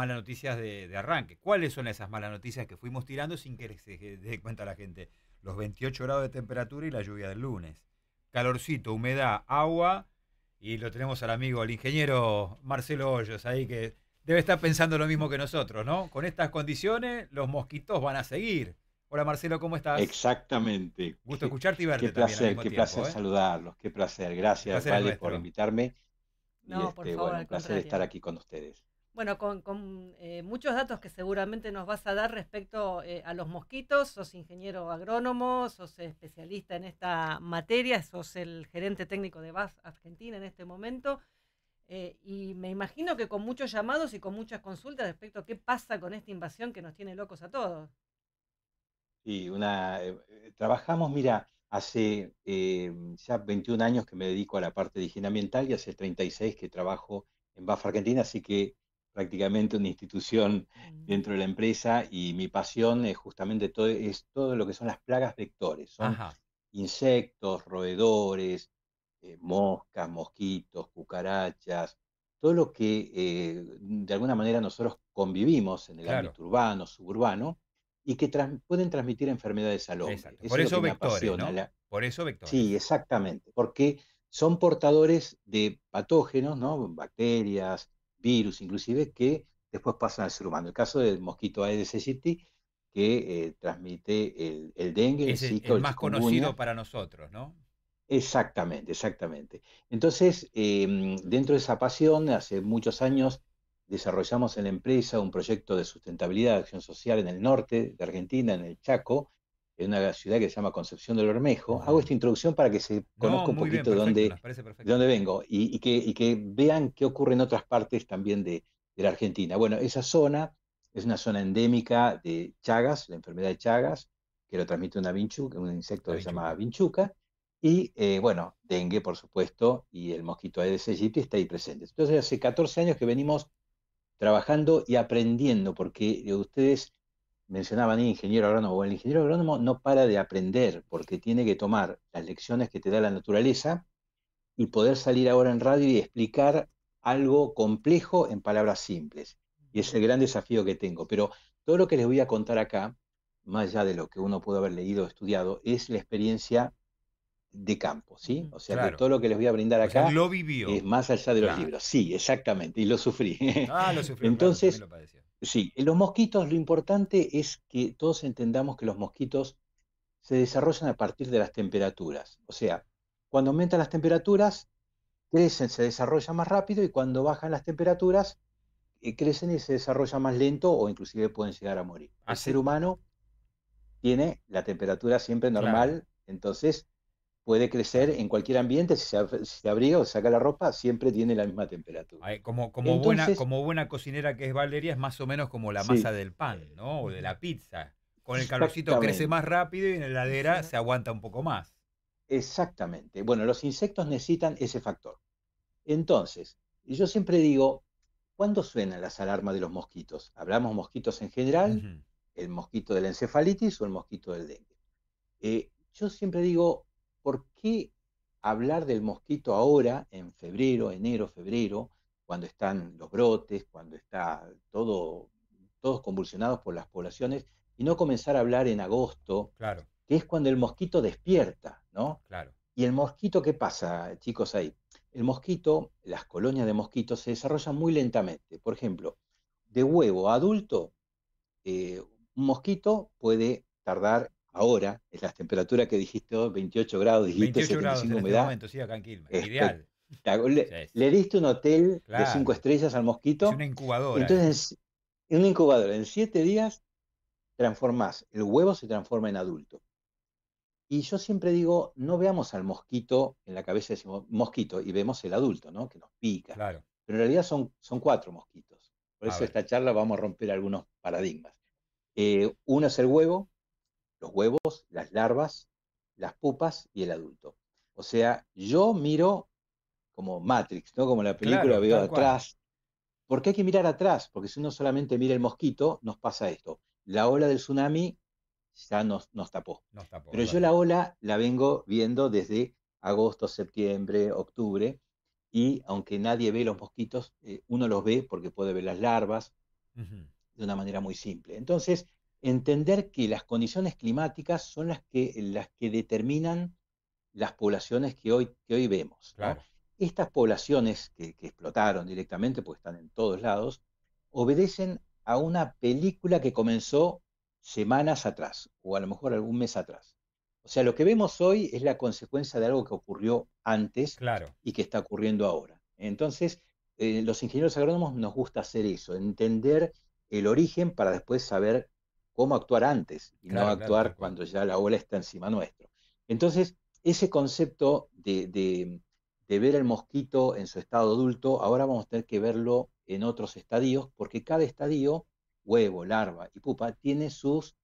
malas noticias de, arranque. ¿Cuáles son esas malas noticias que fuimos tirando sin que se dé cuenta la gente? Los 28 grados de temperatura y la lluvia del lunes. Calorcito, humedad, agua. Y lo tenemos al amigo, al ingeniero Marcelo Hoyos, ahí que debe estar pensando lo mismo que nosotros, ¿no? Con estas condiciones, los mosquitos van a seguir. Hola Marcelo, ¿cómo estás? Exactamente. Gusto escucharte y verte. Qué placer, qué placer ¿eh? saludarlos, qué placer. Gracias, por invitarme. No, por este, favor, placer estar aquí con ustedes bueno, con, eh, muchos datos que seguramente nos vas a dar respecto eh, a los mosquitos. Sos ingeniero agrónomo, sos especialista en esta materia, sos el gerente técnico de BAF Argentina en este momento. Eh, y me imagino que con muchos llamados y con muchas consultas respecto a qué pasa con esta invasión que nos tiene locos a todos. Sí, una, trabajamos, mira, hace ya 21 años que me dedico a la parte de higiene ambiental y hace 36 que trabajo en BAF Argentina, así que prácticamente una institución mm. dentro de la empresa y mi pasión es justamente todo, es todo lo que son las plagas vectores. Son insectos, roedores, eh, moscas, mosquitos, cucarachas, todo lo que eh, de alguna manera nosotros convivimos en el ámbito urbano, suburbano, y que pueden transmitir enfermedades al hombre. Por eso, vectores, Por eso vectores. Sí, exactamente, porque son portadores de patógenos, ¿no? Bacterias, virus inclusive, que después pasan al ser humano. El caso del mosquito Aedes aegypti, que eh, transmite el, dengue, es el, más conocido para nosotros, ¿no? Exactamente, exactamente. Entonces, em, dentro de esa pasión, hace muchos años desarrollamos en la empresa un proyecto de sustentabilidad, de acción social en el norte de Argentina, en el Chaco, en una ciudad que se llama Concepción del Bermejo. Hago esta introducción para que se conozca un poquito de, dónde, vengo y, que, vean qué ocurre en otras partes también de, la Argentina. Bueno, esa zona es una zona endémica de Chagas, la enfermedad de Chagas, que lo transmite una vinchuca, un insecto que se llama vinchuca, y eh, bueno, dengue, por supuesto, y el mosquito Aedes aegypti está ahí presente. Entonces, hace 14 años que venimos trabajando y aprendiendo, porque ustedes mencionaban ingeniero agrónomo. El ingeniero agrónomo no para de aprender porque tiene que tomar las lecciones que te da la naturaleza y poder salir ahora en radio y explicar algo complejo en palabras simples. Y es el gran desafío que tengo. Pero todo lo que les voy a contar acá, más allá de lo que uno pudo haber leído o estudiado, es la experiencia de campo, ¿sí? O sea que todo lo que les voy a brindar acá lo vivió. es más allá de los libros. Sí, exactamente, y lo sufrí. Ah, lo sufrí. Entonces, Sí, los mosquitos, lo importante es que todos entendamos que los mosquitos se desarrollan a partir de las temperaturas. O sea, cuando aumentan las temperaturas, crecen, se desarrollan más rápido y cuando bajan las temperaturas, eh, crecen y se desarrollan más lento o inclusive pueden llegar a morir. El ah, ser humano tiene la temperatura siempre normal, entonces puede crecer en cualquier ambiente, si se, abriga o saca la ropa, siempre tiene la misma temperatura. como, como, buena, como buena cocinera que es Valeria, es más o menos como la masa del pan, ¿no? O de la pizza. Con el calorcito crece más rápido y en la heladera se aguanta un poco más. Exactamente. Bueno, los insectos necesitan ese factor. Entonces, yo siempre digo, ¿cuándo suenan las alarmas de los mosquitos? Hablamos mosquitos en general, el mosquito de la encefalitis o el mosquito del dengue. Eh, yo siempre digo, ¿por qué hablar del mosquito ahora, en febrero, enero, febrero, cuando están los brotes, cuando está todo, todos convulsionados por las poblaciones, y no comenzar a hablar en agosto, claro. que es cuando el mosquito despierta, ¿no? Claro. Y el mosquito, ¿qué pasa, chicos, ahí? El mosquito, las colonias de mosquitos se desarrollan muy lentamente. Por ejemplo, de huevo a adulto, eh, un mosquito puede tardar ahora, es las temperaturas que dijiste, 28 grados, dijiste 28 grados en este humedad. momento, sí, acá en ideal. Le, diste un hotel de cinco estrellas al mosquito. Es una incubadora. Entonces, en un incubador en siete días transformás, el huevo se transforma en adulto. Y yo siempre digo, no veamos al mosquito en la cabeza, decimos mosquito, y vemos el adulto, ¿no? Que nos pica. Claro. Pero en realidad son, son cuatro mosquitos. Por eso esta charla vamos a romper algunos paradigmas. Eh, uno es el huevo, los huevos, las larvas, las pupas y el adulto. O sea, yo miro como Matrix, ¿no? Como la película veo atrás. ¿Por qué hay que mirar atrás, porque si uno solamente mira el mosquito, nos pasa esto. La ola del tsunami ya nos, nos tapó. Pero yo la ola la vengo viendo desde agosto, septiembre, octubre, y aunque nadie ve los mosquitos, eh, uno los ve porque puede ver las larvas de una manera muy simple. Entonces, entender que las condiciones climáticas son las que, las que determinan las poblaciones que hoy, que hoy vemos. Estas poblaciones que, explotaron directamente, porque están en todos lados, obedecen a una película que comenzó semanas atrás, o a lo mejor algún mes atrás. O sea, lo que vemos hoy es la consecuencia de algo que ocurrió antes y que está ocurriendo ahora. Entonces, eh, los ingenieros agrónomos nos gusta hacer eso, entender el origen para después saber cómo actuar antes y no actuar cuando ya la ola está encima nuestro. Entonces, ese concepto de, ver al mosquito en su estado adulto, ahora vamos a tener que verlo en otros estadios, porque cada estadio, huevo, larva y pupa, tiene sus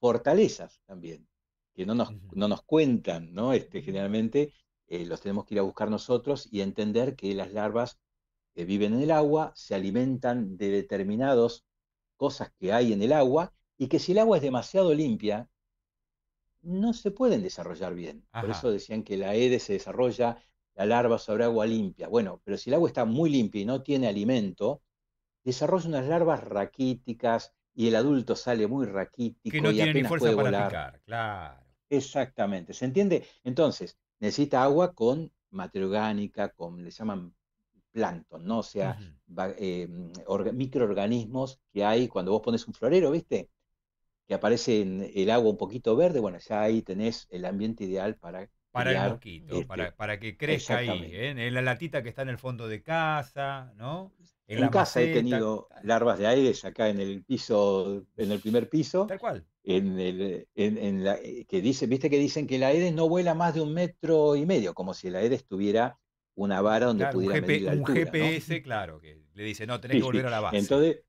fortalezas también, que no nos, no nos cuentan, ¿no? Este, generalmente eh, los tenemos que ir a buscar nosotros y entender que las larvas eh, viven en el agua, se alimentan de determinadas cosas que hay en el agua y que si el agua es demasiado limpia, no se pueden desarrollar bien. Por eso decían que la ED se desarrolla la larva sobre agua limpia. Bueno, pero si el agua está muy limpia y no tiene alimento, desarrolla unas larvas raquíticas y el adulto sale muy raquítico que no y tiene apenas ni fuerza para volar. claro. Exactamente, ¿se entiende? Entonces, necesita agua con materia orgánica, con, le llaman plancton, ¿no? O sea, em, microorganismos que hay cuando vos pones un florero, ¿viste? que aparece en el agua un poquito verde, bueno, ya ahí tenés el ambiente ideal para... Para el mosquito, este para, que crezca ahí, ¿eh? en la latita que está en el fondo de casa, ¿no? En, casa he tenido larvas de aires acá en el piso, en el primer piso. Tal cual. En el, en, la, eh, que dice, viste que dicen que el aire no vuela más de un metro y medio, como si el aire estuviera una vara donde pudiera un medir la altura. Un GPS, claro, que le dice, no, tenés que volver a la base. Entonces,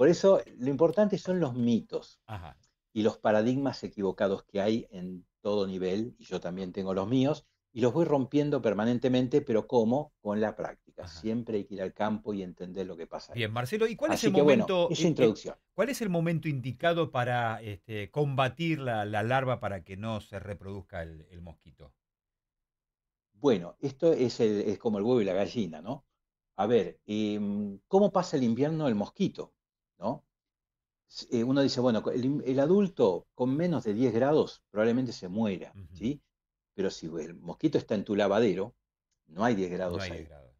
por eso lo importante son los mitos y los paradigmas equivocados que hay en todo nivel, y yo también tengo los míos, y los voy rompiendo permanentemente, pero ¿cómo? Con la práctica. Siempre hay que ir al campo y entender lo que pasa. Ahí. Bien, Marcelo, ¿y cuál es el momento? introducción. ¿Cuál es el momento indicado para este, combatir la, larva para que no se reproduzca el, mosquito? Bueno, esto es, es como el huevo y la gallina, ¿no? A ver, em, ¿cómo pasa el invierno el mosquito? Eh, uno dice, bueno, el, adulto con menos de 10 grados probablemente se muera, ¿sí? Pero si el mosquito está en tu lavadero, no hay 10 grados no hay ahí. grados.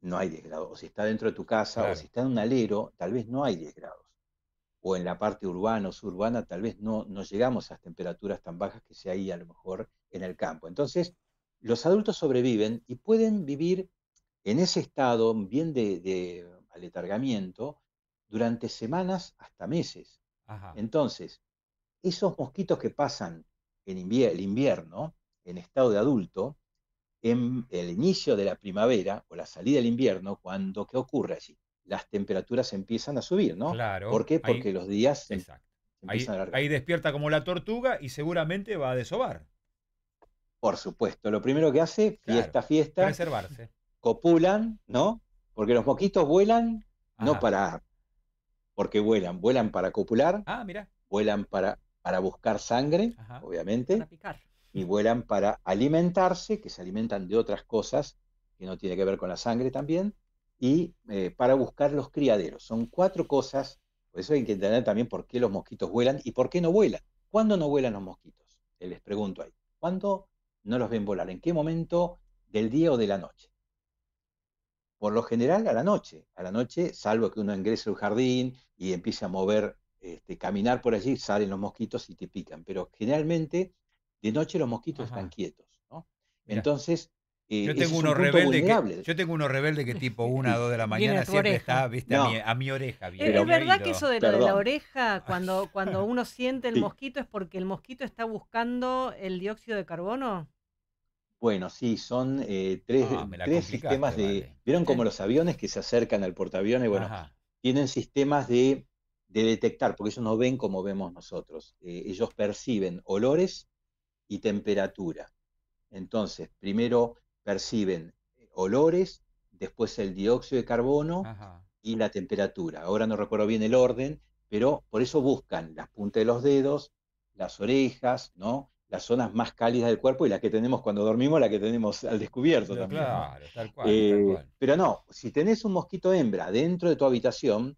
No hay 10 grados. O si está dentro de tu casa, o si está en un alero, tal vez no hay 10 grados. O en la parte urbana o suburbana, tal vez no, no llegamos a temperaturas tan bajas que sea ahí a lo mejor en el campo. Entonces, los adultos sobreviven y pueden vivir en ese estado bien de, de aletargamiento durante semanas hasta meses. Entonces, esos mosquitos que pasan en el invierno, en estado de adulto, en el inicio de la primavera o la salida del invierno, cuando, ¿qué ocurre allí? Las temperaturas empiezan a subir, ¿no? Claro. ¿Por qué? Porque los días se, em, empiezan ahí, a Ahí despierta como la tortuga y seguramente va a desovar. Por supuesto, lo primero que hace, fiesta, fiesta. Copulan, ¿no? Porque los mosquitos vuelan no para porque vuelan, vuelan para copular, ah, mira. vuelan para, para buscar sangre, obviamente, y vuelan para alimentarse, que se alimentan de otras cosas que no tiene que ver con la sangre también, y eh, para buscar los criaderos. Son cuatro cosas, por eso hay que entender también por qué los mosquitos vuelan y por qué no vuelan. ¿Cuándo no vuelan los mosquitos? Eh, les pregunto ahí. ¿Cuándo no los ven volar? ¿En qué momento del día o de la noche? por lo general a la noche, a la noche, salvo que uno ingrese al jardín y empiece a mover, este, caminar por allí, salen los mosquitos y te pican, pero generalmente de noche los mosquitos están quietos, ¿no? Entonces... Eh, yo, tengo uno rebelde que, yo tengo uno rebelde que tipo 1 o 2 de la mañana siempre está viste, a, mi, oreja. ¿Es, verdad que eso de, la oreja, cuando, cuando uno siente el mosquito, es porque el mosquito está buscando el dióxido de carbono? Bueno, sí, son eh, ah, tres, sistemas de... ¿Vieron como los aviones que se acercan al portaaviones? Bueno, tienen sistemas de, detectar, porque ellos no ven como vemos nosotros. Eh, ellos perciben olores y temperatura. Entonces, primero perciben olores, después el dióxido de carbono y la temperatura. Ahora no recuerdo bien el orden, pero por eso buscan las puntas de los dedos, las orejas, ¿no? las zonas más cálidas del cuerpo y las que tenemos cuando dormimos, las que tenemos al descubierto también. Claro, eh, tal cual, Pero no, si tenés un mosquito hembra dentro de tu habitación,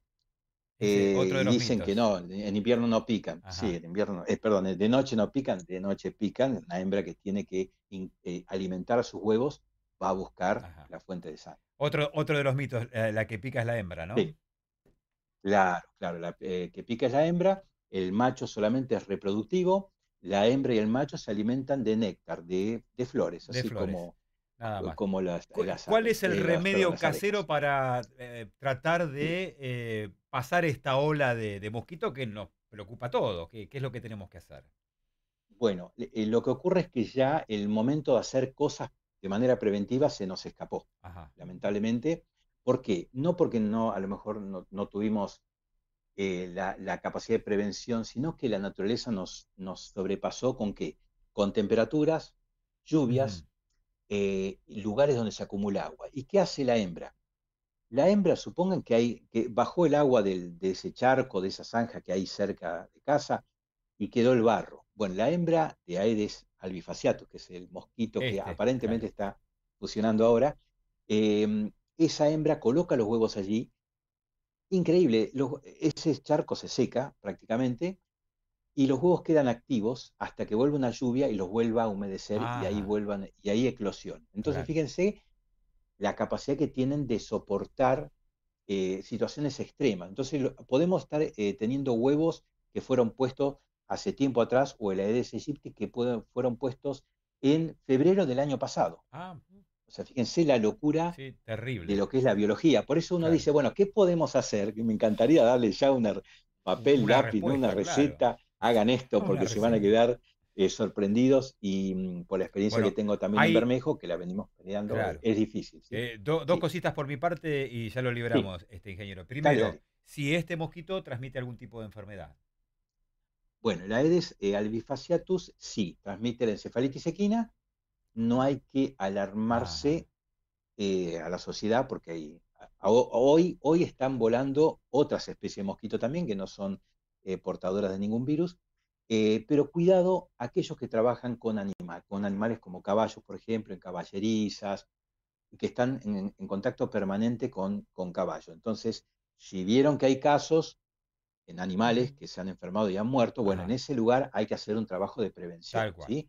eh, dicen que no, en invierno no pican. Sí, en invierno, eh, perdón, de noche no pican, de noche pican. ...la hembra que tiene que alimentar sus huevos va a buscar la fuente de sangre. Otro, otro de los mitos, la que pica es la hembra, ¿no? Claro, claro, la que pica es la hembra, el macho solamente es reproductivo la hembra y el macho se alimentan de néctar, de, flores, así como, Nada las, ¿Cuál, ¿Cuál es el remedio casero para eh, tratar de eh, pasar esta ola de, de, mosquito que nos preocupa a todos? ¿Qué, es lo que tenemos que hacer? Bueno, eh, lo que ocurre es que ya el momento de hacer cosas de manera preventiva se nos escapó, lamentablemente. ¿Por qué? No porque no, a lo mejor no, no tuvimos eh, la, capacidad de prevención, sino que la naturaleza nos, nos sobrepasó con que Con temperaturas, lluvias, eh, lugares donde se acumula agua. ¿Y qué hace la hembra? La hembra, supongan que hay, que bajó el agua de ese charco, de esa zanja que hay cerca de casa, y quedó el barro. Bueno, la hembra de Aedes albifaciatus, que es el mosquito que este, aparentemente está fusionando ahora, em, esa hembra coloca los huevos allí Increíble, ese charco se seca prácticamente y los huevos quedan activos hasta que vuelve una lluvia y los vuelva a humedecer y ahí ah. vuelvan y ahí eclosión. Entonces fíjense la capacidad que tienen de soportar eh, situaciones extremas. Entonces podemos estar eh, teniendo huevos que fueron puestos hace tiempo atrás o el Aedes aegypti que fueron puestos en febrero del año pasado. Ah. O sea, fíjense la locura de lo que es la biología. Por eso uno dice, bueno, ¿qué podemos hacer? Me encantaría darle ya un papel, lápiz, una receta, hagan esto porque se van a quedar eh, sorprendidos y mm, por la experiencia que tengo también en Bermejo, que la venimos peleando, es difícil. Eh, dos cositas por mi parte y ya lo liberamos, este ingeniero. Primero, si este mosquito transmite algún tipo de enfermedad. Bueno, la Aedes eh, albifaciatus sí transmite la encefalitis equina no hay que alarmarse eh, a la sociedad porque hoy, hoy están volando otras especies de mosquito también que no son eh, portadoras de ningún virus, eh, pero cuidado aquellos que trabajan con, animal, con animales como caballos, por ejemplo, en caballerizas, que están en, contacto permanente con, con caballo. Entonces, si vieron que hay casos en animales que se han enfermado y han muerto, bueno, en ese lugar hay que hacer un trabajo de prevención. ¿sí?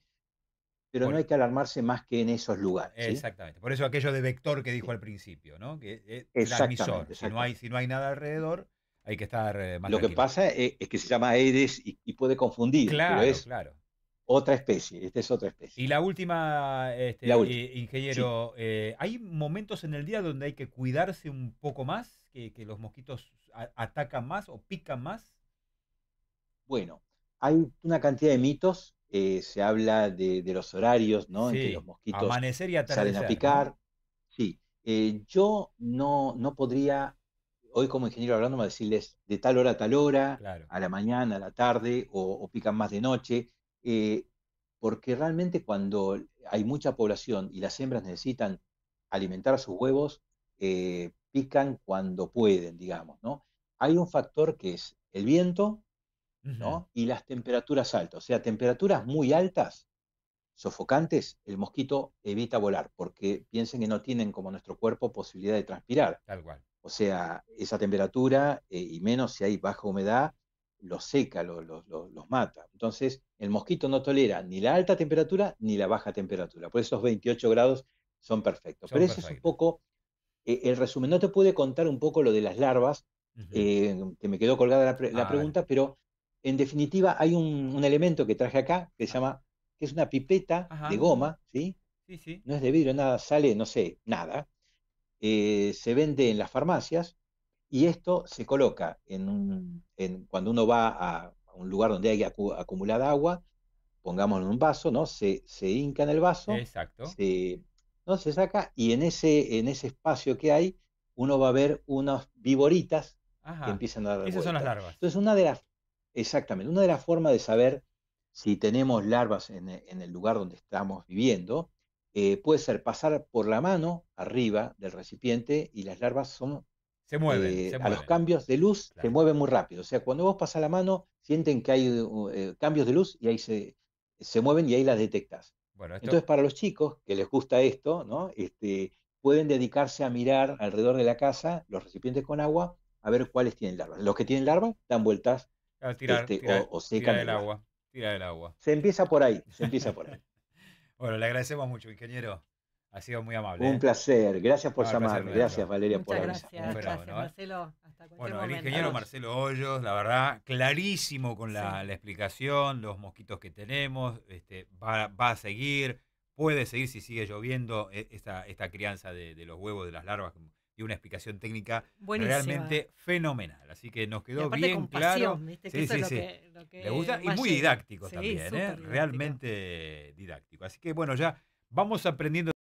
Pero no hay que alarmarse más que en esos lugares. Exactamente. Por eso aquello de vector que dijo al principio, ¿no? Que es transmisor. Si no, hay, si no hay nada alrededor, hay que estar eh, más Lo que pasa es, que se llama Aedes y, puede confundir. Claro, es claro. Otra especie, esta es otra especie. Y la última, este, eh, ingeniero, eh, ¿hay momentos en el día donde hay que cuidarse un poco más? ¿Que, los mosquitos atacan más o pican más? Bueno, hay una cantidad de mitos eh, se habla de, los horarios, ¿no? Sí, en que los mosquitos amanecer y salen a picar. Sí, eh, yo no, no podría, hoy como ingeniero hablando, decirles de tal hora a tal hora, a la mañana, a la tarde, o, pican más de noche, eh, porque realmente cuando hay mucha población y las hembras necesitan alimentar sus huevos, pican cuando pueden, digamos, ¿no? Hay un factor que es el viento, y las temperaturas altas, o sea, temperaturas muy altas, sofocantes, el mosquito evita volar, porque piensen que no tienen como nuestro cuerpo posibilidad de transpirar. Tal cual. O sea, esa temperatura, eh, y menos si hay baja humedad, los seca, los, mata. Entonces, el mosquito no tolera ni la alta temperatura ni la baja temperatura. Por eso esos 28 grados son perfectos. Pero eso es un poco eh, el resumen. No te pude contar un poco lo de las larvas, eh, que me quedó colgada la, ah, pregunta, pero en definitiva, hay un, elemento que traje acá que se llama, que es una pipeta de goma, ¿sí? Sí, ¿sí? No es de vidrio, nada, sale, no sé, nada. Eh, se vende en las farmacias y esto se coloca en, un, en cuando uno va a, un lugar donde hay acumulada agua, pongámoslo en un vaso, ¿no? Se, se hinca en el vaso, Exacto. Se, ¿no? se saca y en ese, en ese espacio que hay uno va a ver unas viboritas que empiezan a dar Esas son las larvas. Entonces una de las Exactamente. Una de las formas de saber si tenemos larvas en, eh, el lugar donde estamos viviendo eh, puede ser pasar por la mano arriba del recipiente y las larvas son... Se mueven. Eh, a los cambios de luz se mueven muy rápido. O sea, cuando vos pasas la mano, sienten que hay cambios de luz y ahí se, se mueven y ahí las detectas. Bueno, Entonces, para los chicos que les gusta esto, ¿no? este, pueden dedicarse a mirar alrededor de la casa los recipientes con agua a ver cuáles tienen larvas. Los que tienen larvas dan vueltas este, tira tirar, o, el agua. el agua. Se empieza por ahí, por bueno, le agradecemos mucho, ingeniero. Ha sido muy amable. Un ¿eh? placer. Gracias por llamarme. Gracias, Valeria, por por gracias. Gracias, ¿eh? Marcelo. Hasta bueno, el ingeniero Marcelo Hoyos, la verdad, clarísimo con la, explicación, los mosquitos que tenemos, este, va, a seguir, puede seguir si sigue lloviendo e, esta, esta crianza de, los huevos, de las larvas, y una explicación técnica realmente fenomenal. Así que nos quedó bien claro. y muy didáctico también, ¿eh? realmente didáctico. Así que bueno, ya vamos aprendiendo.